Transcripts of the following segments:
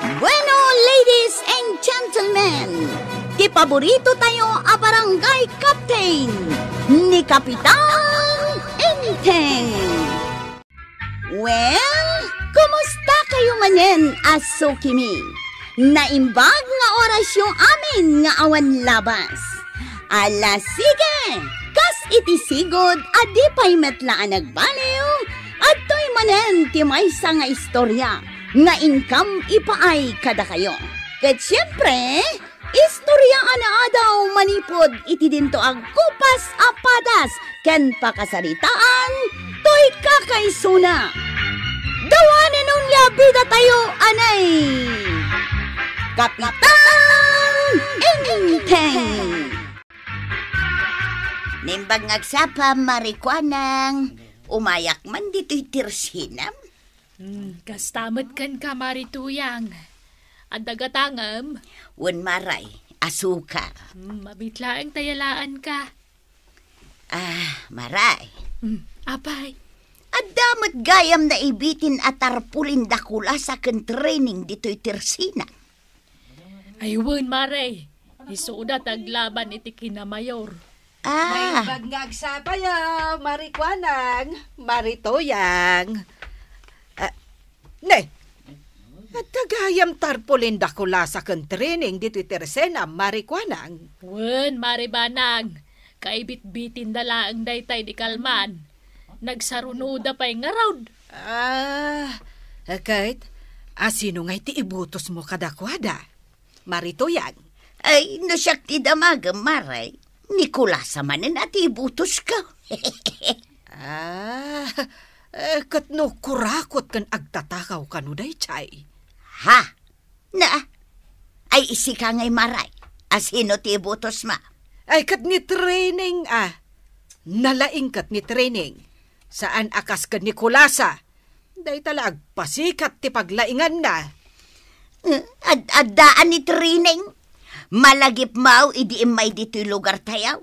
Bueno, ladies and gentlemen, kipaborito tayo a barangay captain ni Kapitan Enteng. Well, kumusta kayo manen, Asukimi? Naimbag nga oras yung amin nga awan labas. Ala sige, kas itisigod adi pay metlaan nagbaliw at to'y manen timay sa nga istorya nga income ipaay kada kayo. Ket siyempre, istorya ana adaw manipod iti dinto ang kupas apadas ken pakasaritaan toy kakaisuna. Dawanan nun labida tayo anay. Kapitan Inteng! Nimbang agsapa marikwanang, umayak man dito'y tirsinam. Mm, kas kan ka marituyang. Ang dagatangam. Wan maray, asuka. Mm, mabitlaang tayalaan ka. Ah, maray. Mm, apay. Adamat gayam na ibitin at tarpulin dakula sa kan training dito'y tersina. Aywan, maray. Isuda taglaban iti kinamayor. Ah. May bagnag sa payaw, marikwanang, maritoyang. Ne, at tagayam tarpulin dakula sa kantrining dito'y teresena marikwanang. Wen, maribanang, kaibit-bitin dala ang daytay di kalman. Nagsarunuda pa'y nga raud. Ah, kahit asino nga iti ibutos mo kadakwada. Marito yan. Ay, nasyak ti damaga, maray. Nikulasa manin at ibutos ka. ah, eh, katno kurakot kan agtatakaw kanuday chay. Ha? Na? Ay isi ka ngay maray. Asino ti butos ma. Ay kat ni training ah. Nalaing kat ni training. Saan akas kan ni kulasa? Day talag pasikat ti paglaingan na. Mm, ad addaan ni training. Malagip mao idi imay dito'y lugar tayaw.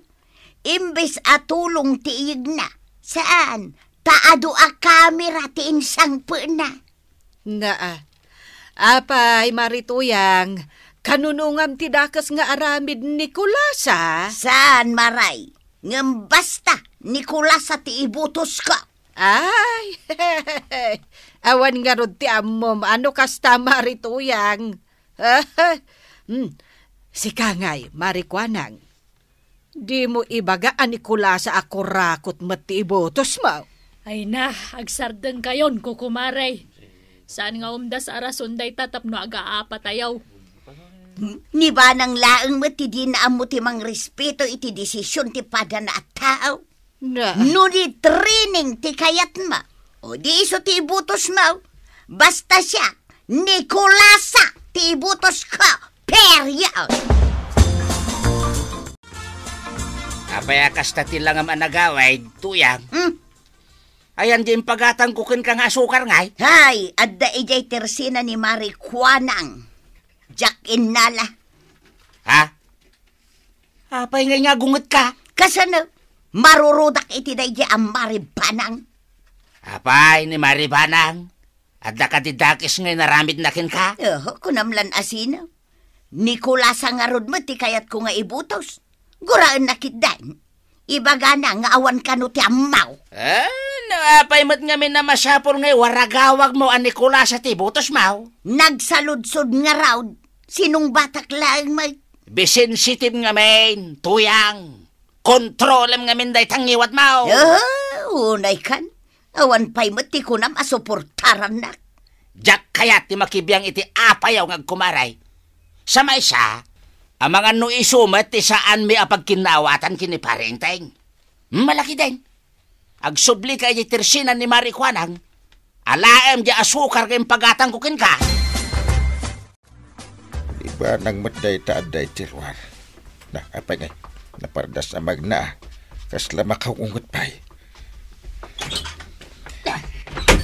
Imbes atulong tiig na. Saan? Kaado a kamera ti insang na. Nga ah. Apay, marituyang, kanunungam ti dakas nga aramid ni Nikolasa. Ah. Saan, maray? Ngem basta, Nikolasa ti ibutos ka. Ay, awan nga rod ti amom, ano kasta marituyang? hmm, sika ngay, marikwanang. Di mo ibagaan ni Kulasa ako rakot mati ibutos mo. Ay na, agsardan kayon, kukumaray. Saan nga umdas arason day tatapno aga-apa ayaw? Ni ba nang laang mo ti na mo ti mang respeto iti desisyon ti pada na tao? Na. No di training ti kayat ma. O di iso ti ibutos na. Basta siya, Nikolasa, ti ibutos ka, perya. Apaya kasta ti langam anagaway, tuyang. Mm. Ayan di impagatan ko kin kang asukar ngay. Eh. Hay, adda ijay tersina ni Mari Kwanang. Jack Innala. Ha? Apay ngay nga gungot ka. Kasano? Marurudak iti day ang Mari Banang. Apay ni Mari Banang. Adda ka ngay naramit na kin ka. Oho, kunamlan asino. Nikola sa ngarod mo ti kayat ko nga ibutos. Guraan nakit dan. Ibaga nga awan ka no ti amaw. Eh? apay paimat nga na masapol ngay waragawag mo ang Nicolas at ibutos mo. Nagsaludsod nga raw. Sinong batak laing may... Bisensitive nga men, tuyang. Kontrolam nga men day tangiwat mo. Oh, unay kan. Awan pa'y mati ko na masuportaran na. Jack kaya ti makibiyang iti apayaw nga kumaray. Sa may sa, ang mga no ti saan may apagkinawatan kini parenteng. Malaki din agsubli kay di tirsinan ni Marijuanang, alaem di asukar kayong pagatang kukin ka. Di ba nang matday taaday tirwan? Na, apay ngay, napardas na magna, kasla makaungot pa'y.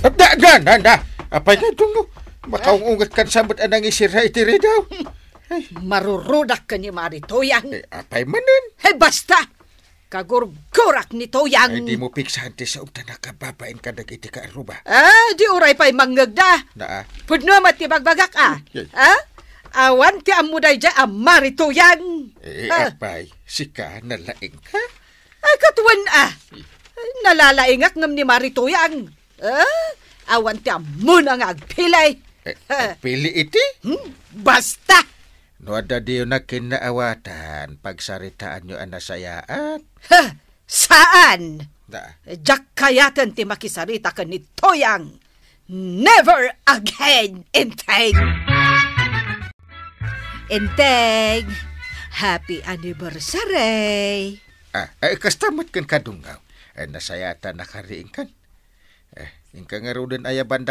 Anda, anda, anda, anda. Apay nga tungo? Makaungot eh? kan samot anang isira itiri daw. Marurudak ka ni Maritoyan. Eh, apay manan. Eh, basta! Kagurgurak nito yang... Ay, di mo piksante sa ubta na kababain ka dagiti ka aruba. Ah, di uray pa'y manggagda. Naa. Pudno matibagbagak ah. ah. Hmm, yes. Ah? Awan ti amuday dya amarito yang. Eh, ah. apay, sika nalaing. Ha? Ay, katuwan ah. Nalalaingak ngam ni marito yang. Ah? Awan ti amun ang agpilay. Eh, eh, pili iti? Hmm? Basta! No adadiyo na kinaawatan pagsaritaan nyo ang nasayaat. Ha! Saan? Da. Jack kayatan ti makisarita ka ni Toyang. Never again, Enteng! Enteng, happy anniversary! Ah, ay kastamat kan kadungaw. Ay nasayata na kariin kan. Eh, ingka nga ay ayaban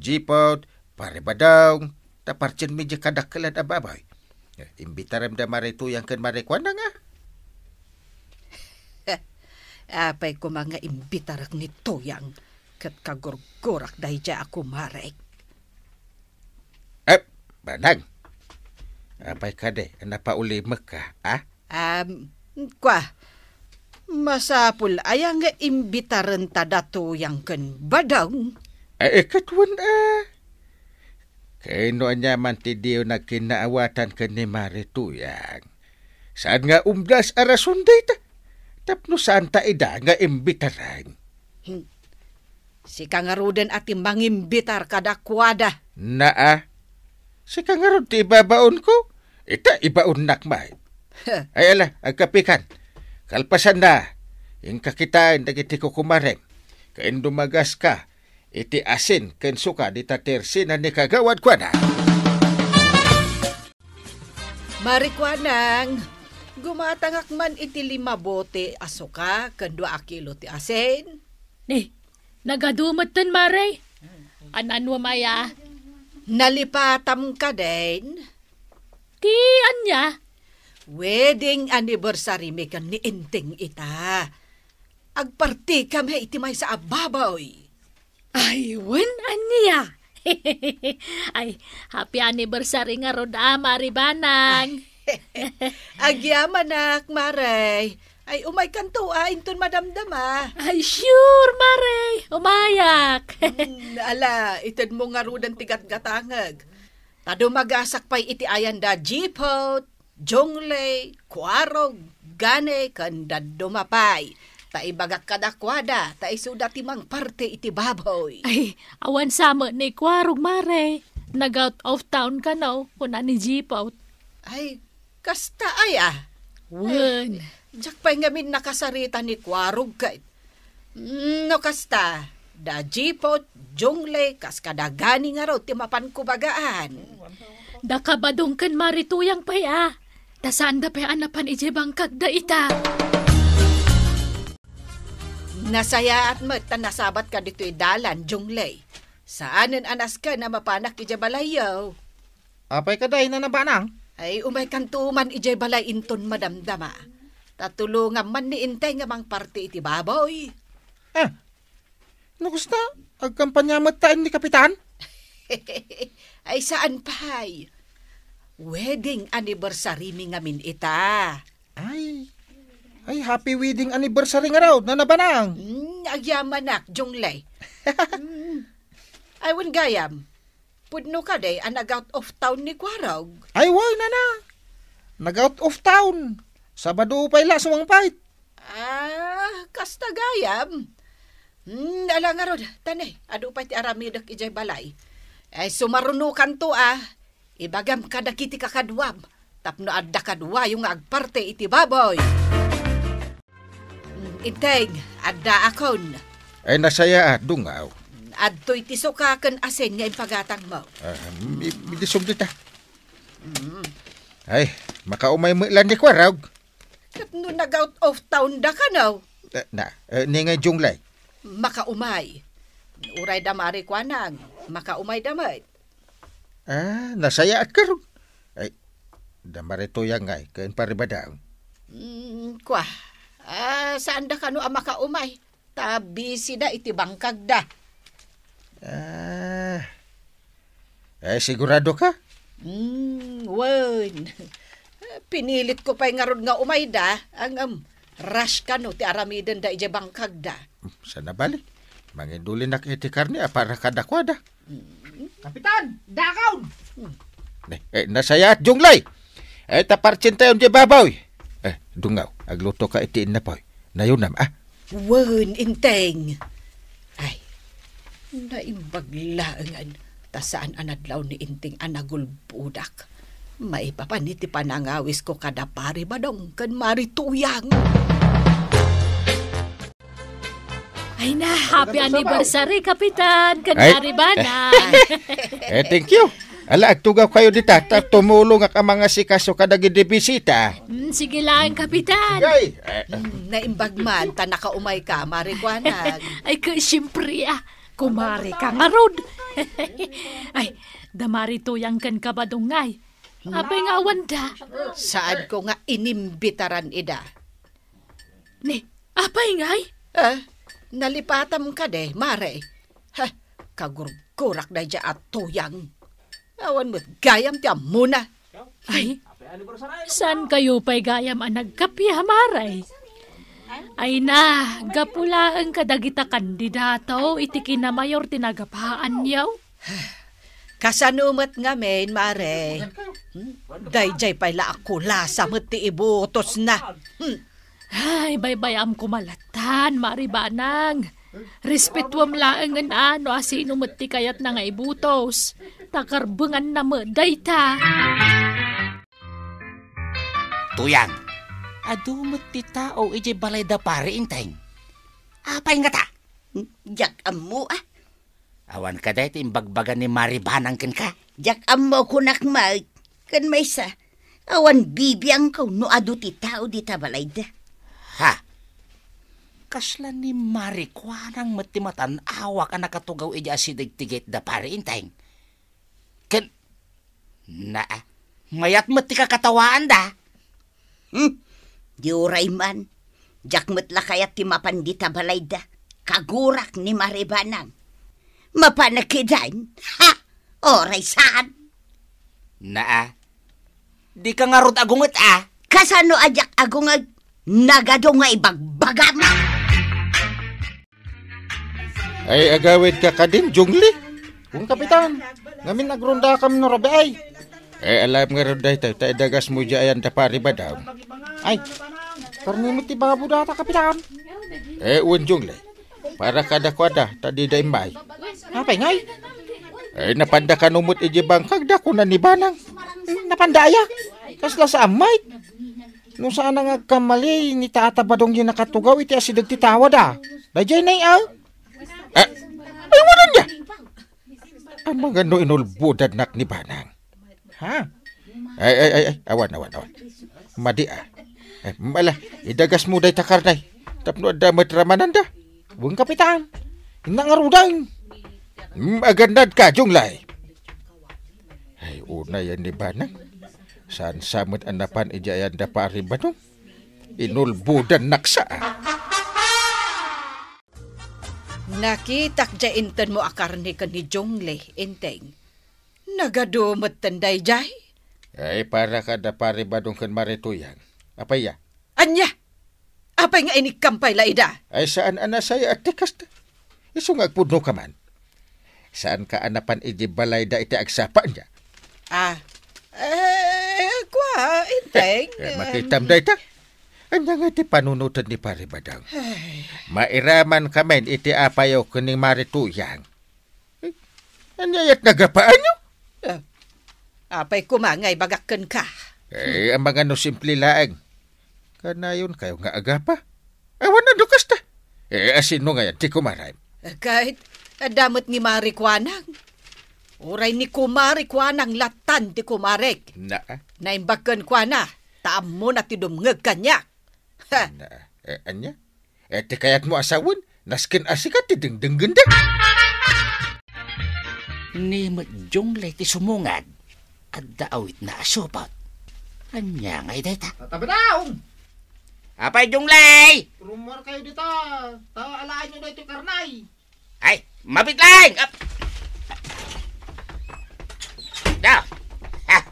jeep out, paribadaw, Tapar cin meja kadak kelah dah babai. Ya, Imbitar dah marai tu yang ken marai kuandang ah. Apa iku mangga imbitarak ni tu yang ket kagor gorak dai ja aku marek. Eh, badang. Apa iku kade napa uli Mekah ah? Um, kuah. Masa pul ayang enta tadatu yang ken badang. Eh, eh ketuan Eh. Kaino man ti Dio nagkinaawatan ka ni Marituyang. Saan nga umdas arasunday ta? Tapno saan ta ida nga imbitaran? Hmm. Si kangaruden ati mangimbitar kadakwada. Naa. Si kangarod ti ibabaon ko? Ita ibaon nakmay. Ay ala, agkapikan. Kalpasan na. Yung kakitain dagiti ko kumarem. Kain dumagas ka iti asin ken suka dita tersinan ni kagawad kwana. Marikwanang, gumatangak man iti lima bote asuka ken dua kilo ti asin. Ni, nagadumat tan maray. Ananwa maya? Nalipatam ka din. Ti, anya? Wedding anniversary mi ni inting ita. Agparti kami iti may sa ababaw, oy. Ay, wen aniya. Ay, happy anniversary nga rod ama ah, ribanang. Agyaman nak, Maray. Ay, umay kanto ah, inton madamdama. ah. Ay, sure, Maray. Umayak. mm, ala, itid mo nga rudan tigat gatangag. Tado magasak pa'y iti ayan da jipot, jongle, kuarog, gane, kanda dumapay. Taibagak kadakwada, taisuda timang parte iti baboy. Ay, awan sama ni kwarog mare. Nag-out of town ka na, oh. kuna ni jeep out. Ay, kasta ay ah. Wan. Diyak nga min nakasarita ni kwarog ka. No kasta, da jeep out, jungle, kas kadagani nga raw, timapan kubagaan. Da kabadong kan marituyang ah. Da saan da pa'y anapan ijebang kagda ita. Oh. Nasaya at mat nasabat ka dito'y dalan, junglay. Saanin anas ka na mapanak ijay balayaw? Apay ka dahin na nabanang? Ay umay kantuman ijay balay inton madamdama. Tatulungan man ni intay nga mang parte iti baboy. Eh, no gusto? Agkampanya matain ni Kapitan? Ay saan pa'y? Wedding anniversary mi ngamin ita. Ay, ay, happy wedding anniversary nga raw, na nabanang. Mm, agyamanak, junglay. mm. Ay, wan gayam. Pudno ka day, anag out of town ni Kwarog. Ay, wow, nana. Nag out of town. Sabado pa ila sumangpait. Ah, kasta gayam. Mm, ala nga rod, tanay, adu pa ti aramidak ijay balay. Ay, sumarunukan to ah. Ibagam kadakiti kakadwam. Tapno adda kadwa yung agparte iti baboy. Iteg, adda akon. Ay nasaya ah, dungaw. Adto'y tiso ka kan asen nga impagatang mo. Uh, ah, Bidisob dita. Ah. Mm. Ay, makaumay mo ilan ni Kwarag. Katno nag-out of town da ka now. Na, na uh, ni nga junglay. Makaumay. Uray da mari kwanang. Makaumay damay. Ah, nasaya at karon. Ay, damarito yang ngay. Kain paribadaang. Mm, kwa. Ah, saan da kanu ah, umay? Ta Tabisi da iti bangkag da. Ah, eh sigurado ka? Hmm, wen. Ah, pinilit ko pa'y nga nga umay da, ang um, rush ka no, ti aramidan da ije bangkag da. Sana balik. Mangindulin na iti karni, ah, para kadakwada. Hmm. Kapitan, dakaw! Hmm. Eh, eh, nasaya at junglay. Eh, tapartsin tayo di babaw. Eh, dungaw. Agluto ka itiin na po. Nayunam ah. Wan inteng. Ay, naimbaglaangan. saan anadlaw ni inting anagul budak. Maipapaniti panangawis ko kada pari badong kan marituyang. Ay na, happy anniversary, Kapitan! Kanari ba na? Eh, thank you! Ala, agtugaw kayo di tata, tumulong ang mga sikaso kadagi di bisita. Mm, sige lang, Kapitan. Ay, mm, naimbagman, tanaka umay ka, marikwanag. Ay, ka, siyempre ah, kumari ka nga rod. Ay, damarito yang kan kabadong ngay. Apay nga wanda. Saan ko nga inimbitaran ida? Ni, apay ngay? Eh, ah, nalipatam ka de, mare. Ha, kagurgurak na dya at tuyang. Awan mo't gayam ti amuna. Ay, san kayo pa'y gayam ang ah, nagkapihamaray? Ay na, gapula ang kadagita kandidato, itikin na mayor tinagapaan yaw. Kasanumat nga men, mare. Hmm? Dayjay pala ako lasa mo't ti ibutos na. Hmm. Ay, baybayam kumalatan, mari banang. Respetuam laang ang ano asino mo't ti kayat na nga ibutos takarbengan nama dayta. Tuyang, adumot ti tao ije balay da pare inteng. Apa nga ta? Jak amu ah. Awan ka dahit imbagbagan ni Maribanang kin ka. Jak amu kunak mag. Kan may sa, awan bibiyang ka no adu ti tao di tabalay da. Ha? Kasla ni Marikwanang matimatan awak anak nakatugaw ija asidig tigit da pare inteng Ken... Na... Mayat mat ti da. Hmm. Di uray man. Jakmat la kayat ti mapandita balay da. Kagurak ni maribanang. Mapanakidain. Ha! Oray saan? Na... Di ka nga rod agungat ah. Kasano ajak agungag Nagadong nga ibagbagam. Ay agawid ka kadim, jungli. Kung kapitan. Ngamin nagrunda kami no rabi ay. Eh alam nga rin dahil tayo dagas mo dyan tapari ba daw. Ay, karnimit iba mo data kapitan. Eh unjung le. Para kada kwada tadi da imbay. Apa ngay? Eh napanda ka numot iji bangkag da ko ni banang. Eh, napanda aya. Kasla sa amay. Nung saan nga kamali ni tata badong yun nakatugaw iti asidagtitawa da. Dajay na iyaw. Eh, ayaw mo nun niya ang mga no inulbudad nak ni Banang. Ha? Ay, ay, ay, ay, awan, awan, awan. Madi ah. Eh, mala, idagas mo takar takarnay. Tapno da matramanan da. Buong kapitan. Nangarudang. Magandad hmm, ka, junglay. Ay, una yan ni Banang. Saan samot anapan ijayan da pari ba no? Inulbudan naksa ah. Nakitak jay inten mo akarni ka ni Jongle, inteng. Nagadumot tanday jay? Ay, para ka da pare ba dong kan marituyan? Apa ya? Anya! Apa nga ini kampay laida? Ay, saan ana saya at tikas? Isungag puno ka man. Saan ka anapan iji balay da iti agsapa niya? Ah, eh, kwa, inteng. Eh, eh, makitam da ita? Anya nga ti panunutan ni pare badang. Mairaman kamen iti apayo kuning marituyang. Eh, Anyayat nagapaan nyo? Uh, apay kumangay bagakan ka. Eh, ang mga no simple laeng. Kanayon kayo nga agapa. Awan na dukas ta. Eh, asino nga yan, ti kumarayim. Uh, eh, kahit adamot ni Marikwanang. Uray ni Kumarikwanang latan di Kumarek. Na? Naimbagan kwa na. Taam mo na tidumngag kanyak. Ha? Na, eh, anya? Eh, tikayat mo asawon, naskin asikat ti dengdeng gendag. Ni madyong lay ti sumungad, at daawit na asopat. Anya ngay dayta. Tatabi Apa Apay junglay! Rumor kayo dito. Tawa alaan nyo na ito karnay. Ay, mabit lang! Up! Daw! Up,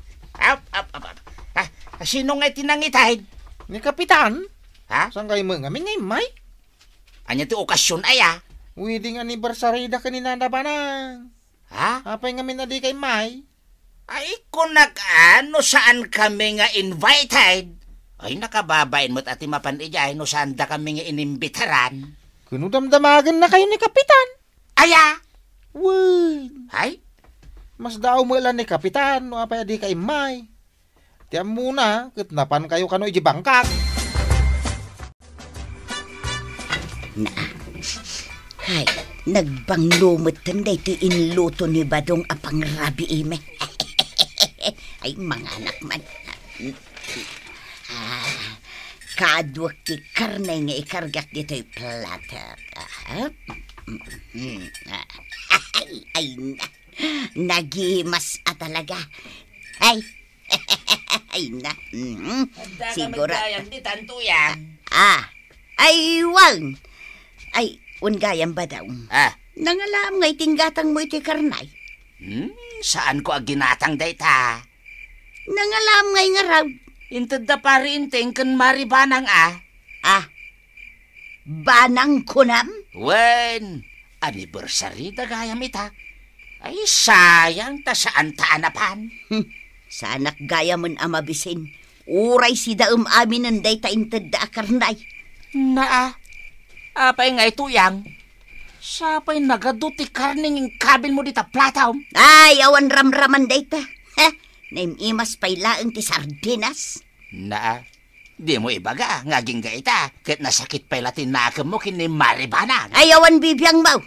up, up, up. Ah, sino nga tinangitain? Ni Kapitan? Ha? Saan kayo mga ngamin ngayon, May? Anya ti okasyon ay ah. Wedding anniversary da kanina na ba na? Ha? Apay nga na di kay May? Ay, kung nag-ano saan kami nga invited, ay nakababain mo't ati mapanidya ay no saan da kami nga inimbitaran. Kuno damdamagan na kayo ni Kapitan. Aya! Ah. Woy! Ay? Mas daw mo ilan ni Kapitan, no apay di kay May. Tiyan muna, kitnapan kayo kano ijibangkak. Hay, nagbanglumot tan da iti inluto ni Badong apang rabi ime. Ay, mga anak man. Ah, kadwak ti karnay nga ikargak dito'y platter. Ah, ah, ay, ay, na. Nagimas a talaga. Ay, ay na. Mm, sigura. yan. Ah, ay, wal. Well, ay, ungayan ba daw? Ah? Nangalaam nga itinggatang mo iti karnay. Hmm? Saan ko aginatang dayta? Nangalaam nga nga raw. Intad da pari inteng kan mari banang ah. Ah? Banang kunam? Wen, anniversary da gayam ita. Ay, sayang ta saan ta anapan. Hmm, Sa anak gaya man amabisin. Uray si daum amin ang day ta intad da akarnay. Naa, ah. Apay nga yang. siya pa'y nagaduti karning ng kabin mo dita plataw. Ay, awan ramraman dayta. Ha? Naimimas pa'y laang ti sardinas. Na, di mo ibaga, ngaging gaita. Kahit nasakit pa'y latin na mo kini maribana. Ay, awan bibiyang mo.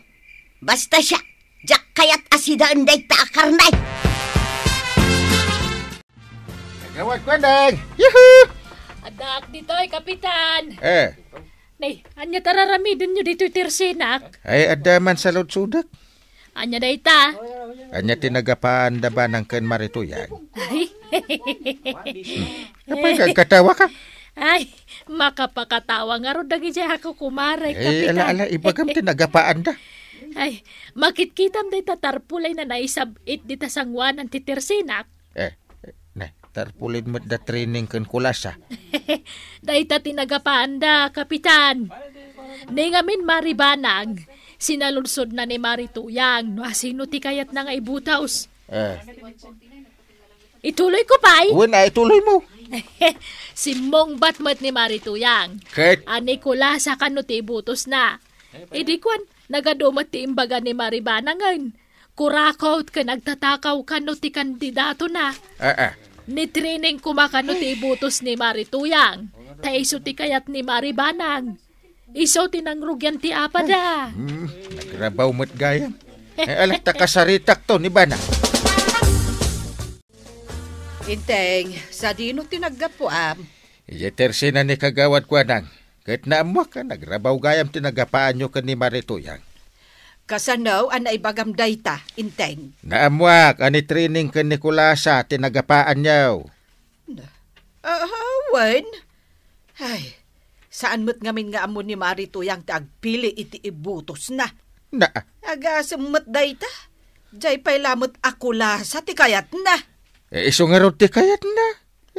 Basta siya, jak kayat asidaan dayta akarnay. Nagawat kwendeng! Yuhu! Adak dito'y, Kapitan! Eh, Nay, anya tararami din nyo dito tirsinak. Ay, adaman sa Lord Sudak. Anya na ita. Anya tinagapaan da ba ng kan marituyag? Ay, Kapag hmm. kagkatawa ka? Ay, makapakatawa nga ron dagi dyan ako kumaray, Ay, ala-ala, ibagam tinagapaan da. Ay, makitkitam da ita tarpulay na naisabit dita sangwan ang titirsinak. Eh, Tarpulid mo da training kan kulasa. Ah. Daita tinagapaan da, kapitan. Ningamin maribanang, sinalunsod na ni Marituyang, no asino ti kayat na nga ibutaos. Eh. Ituloy ko, pay. Wala, ituloy mo. si Mong Batmat ni Marituyang. Kit. Ani kulasa kan no ti ibutos na. Idi kwan, nagadumat ti imbaga ni Maribanangan. Kurakot ka nagtatakaw ka no ti kandidato na. Eh, eh. Ni training kumakano ti butos ni Marituyang. Ta iso ti kayat ni Maribanag. Iso tinangrugyan ti apada. Hmm, nagrabaw mo't gayam. Eh, alak ta to ni Bana. Inteng, sa dino tinaggapuam. Iya na ni kagawad ko anang. Kahit na amwa ka, nagrabaw gayam tinagapaan nyo ka ni Marituyang. Kasano an ay bagam dayta inteng. Naamwak ani training ken Nicolasa tinagapaan yaw. Ah, uh, Ay, saan mo't ngamin nga amon ni Marito yang tagpili iti ibutos na. Na. Aga summat dayta. Jay pay lamot ako lasa ti kayat na. E, iso nga ro ti kayat na.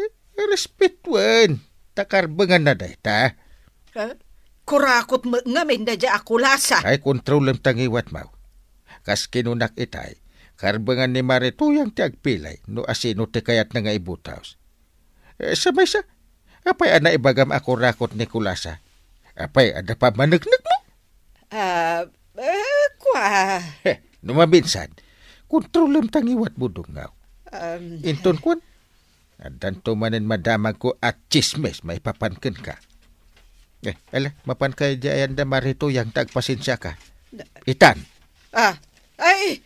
E, eh, respetwen. Takarbangan na dayta. Huh? kurakot ngamin na dya akulasa. Ay kontrol ang tangiwat maw. Kas kinunak itay, karbangan ni Marituyang ti agpilay no asino ti kayat na nga ibutaws. E, eh, sabay sa, apay ana ibagam ako rakot ni kulasa. Apay ada pa managnag mo? Ah, uh, uh, kwa. Heh, numabinsan, kontrol ang tangiwat budong ngaw. Um, Inton eh. kwan, adan tumanin madamag ko at chismes may papankin ka. Eh, ala, mapan kay da marito yang tagpasensya ka. Itan. Ah, ay,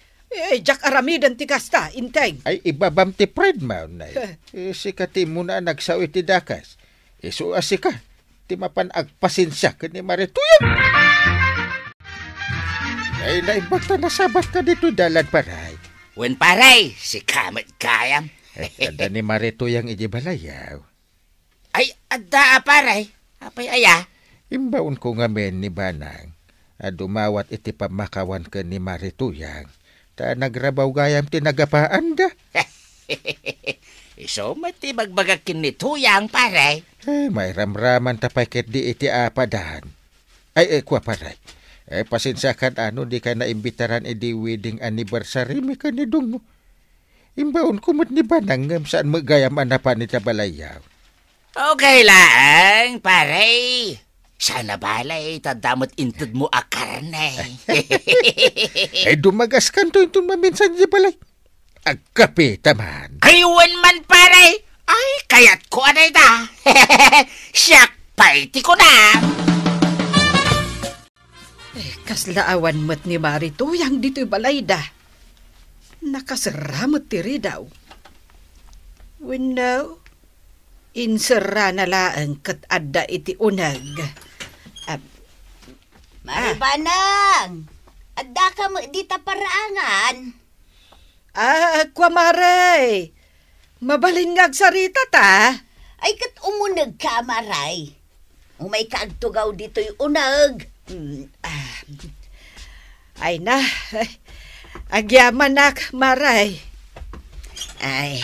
ay, Jack Aramidan ti kasta, inteng. Ay, ibabam ti Fred maun na. Eh. Eh, si ka ti muna nagsawit ti dakas. Isu eh, e, asi ah, ti mapan agpasensya ka ni marituyan. Ay, naibata na sabat ka dito dalan paray. Wen paray, si kamat kayam. eh, ada ni marito yang ijibalayaw. Ay, ada ah, paray. Apay aya? Imbaon ko nga men ni Banang. Adumawat ah, iti pamakawan ka ni Marituyang. Ta nagrabaw gayam tinagapaan da. Iso mati magbagakin ni Tuyang pare. Eh, may ramraman tapakit di iti apadahan. Ay, ay, eh, kwa paray. Eh, pasinsakan ano, di ka naimbitaran iti wedding anniversary, mi ka ni Dungo. Imbaon kumot ni Banang saan magayaman na panita balayaw. Okay lang, pare. Sana bala eh, tadamot intod mo a karne. Ay eh, dumagas kan to itong maminsan di balay. Agkape taman. Aywan man pare. Ay, kayat ko aday da. Siyak, paiti eh, ko na. Eh, kaslaawan mo't ni Marito yang dito'y balay da. Nakasramot tiri daw. We know Insira na laang kat adda iti unag. Ab- Maribanang! Adda ka mo di paraangan. Ah, kwamaray! Mabalin nga sarita ta. Ay kat umunag ka, maray. Umay ka agtugaw dito'y unag. Ah. ay na, agyaman nak, maray. Ay,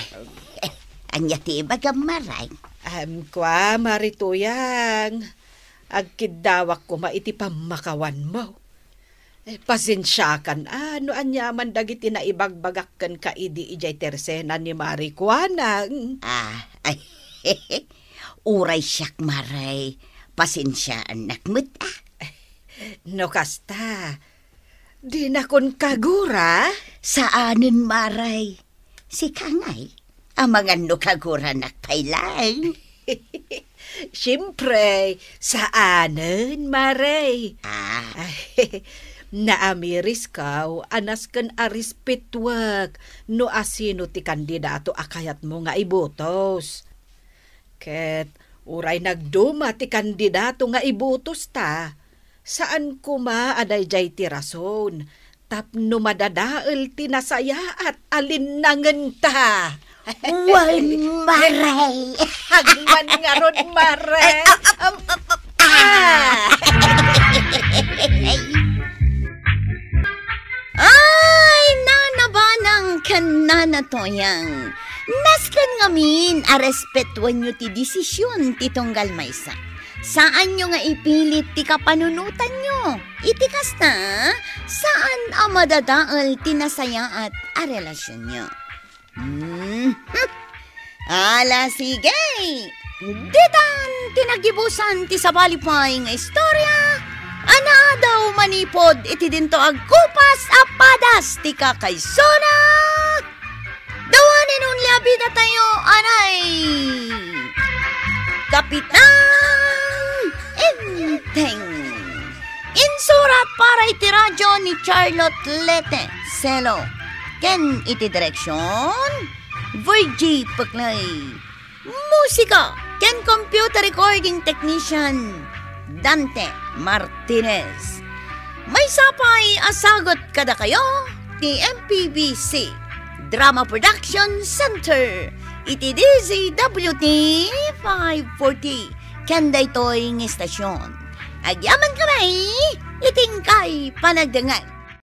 Anya ti ibagam maray. Am kwa, marituyang. Agkidawak ko maiti pamakawan mo. Eh, pasensyakan ano ah, anya man dagiti na ibagbagakkan ka idi ijay tersena ni Maricuanang. Ah, ay, Uray siyak maray. Pasensyaan nakmut ah. Eh, no kasta, di na kagura. Saanin maray? Si Kangay mga nukaguran at pailang. Siyempre, saanan, Maray? Ah. Ay, naamiris kau, anas kan arispitwag, no asino ti kandidato akayat mo nga ibutos. Ket, uray nagduma ti kandidato nga ibutos ta, saan kuma aday jay ti rason, no madadael ti nasayaat alinangan ta. Wal maray. Hagman nga ron maray. Um, um, um, ah. Ay, nanabanang kananatoyang. Naslan ngamin, arespetwan nyo ti desisyon titonggal maysa. Saan nyo nga ipilit ti kapanunutan nyo? Itikas na, saan ang madadaal tinasaya at a relasyon nyo? Hmm. Ala, sige! Ditan, tinagibusan ti sabalipay nga istorya. Ana daw manipod iti dinto agkupas padas ti kakaisona. Dawanin nun labi tayo, anay! Kapitan Inteng! Insurat para iti radyo ni Charlotte Lete Selo. Ken iti direksyon, Virgie Paklay. Musika, Ken Computer Recording Technician, Dante Martinez. May sapay asagot kada kayo ni MPBC Drama Production Center. Iti DZWT 540. Kenda ito'y ng estasyon. Agyaman kamay, itingkay panagdangan.